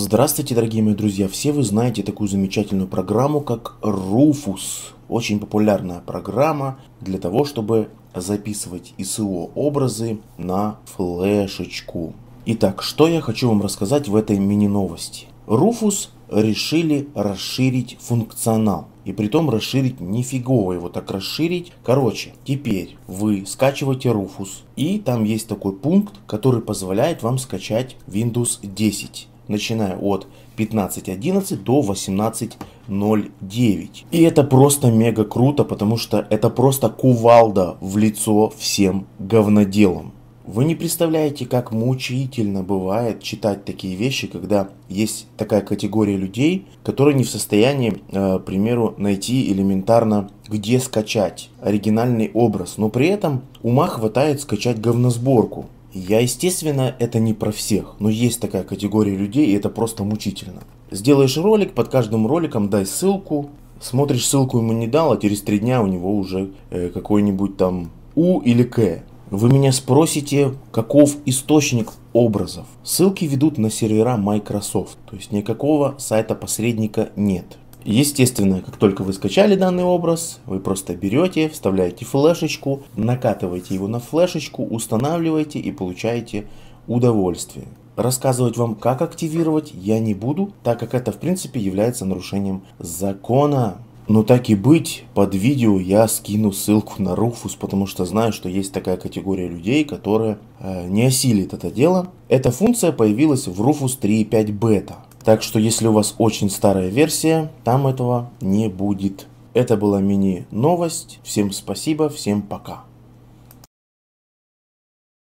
Здравствуйте, дорогие мои друзья! Все вы знаете такую замечательную программу, как Rufus. Очень популярная программа для того, чтобы записывать ISO образы на флешечку. Итак, что я хочу вам рассказать в этой мини-новости. Rufus решили расширить функционал. И при том расширить нифигово его так расширить. Короче, теперь вы скачиваете Rufus. И там есть такой пункт, который позволяет вам скачать Windows 10 начиная от 15.11 до 18.09. И это просто мега круто, потому что это просто кувалда в лицо всем говноделам. Вы не представляете, как мучительно бывает читать такие вещи, когда есть такая категория людей, которые не в состоянии, э, к примеру, найти элементарно, где скачать оригинальный образ, но при этом ума хватает скачать говносборку. Я, естественно, это не про всех, но есть такая категория людей, и это просто мучительно. Сделаешь ролик, под каждым роликом дай ссылку, смотришь ссылку ему не дал, а через три дня у него уже э, какой-нибудь там У или К. Вы меня спросите, каков источник образов. Ссылки ведут на сервера Microsoft, то есть никакого сайта-посредника нет. Естественно, как только вы скачали данный образ, вы просто берете, вставляете флешечку, накатываете его на флешечку, устанавливаете и получаете удовольствие. Рассказывать вам, как активировать, я не буду, так как это в принципе является нарушением закона. Но так и быть, под видео я скину ссылку на Руфус, потому что знаю, что есть такая категория людей, которые э, не осилит это дело. Эта функция появилась в Rufus 3.5 бета. Так что если у вас очень старая версия, там этого не будет. Это была мини-новость. Всем спасибо, всем пока.